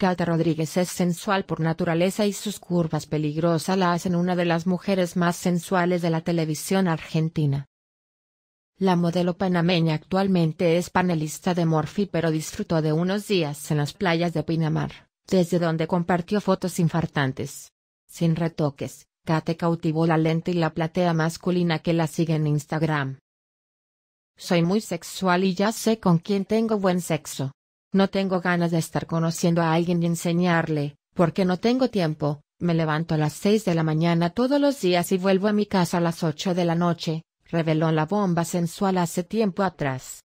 Kate Rodríguez es sensual por naturaleza y sus curvas peligrosas la hacen una de las mujeres más sensuales de la televisión argentina. La modelo panameña actualmente es panelista de Morphy pero disfrutó de unos días en las playas de Pinamar, desde donde compartió fotos infartantes. Sin retoques, Kate cautivó la lente y la platea masculina que la sigue en Instagram. Soy muy sexual y ya sé con quién tengo buen sexo. No tengo ganas de estar conociendo a alguien y enseñarle, porque no tengo tiempo, me levanto a las seis de la mañana todos los días y vuelvo a mi casa a las ocho de la noche, reveló la bomba sensual hace tiempo atrás.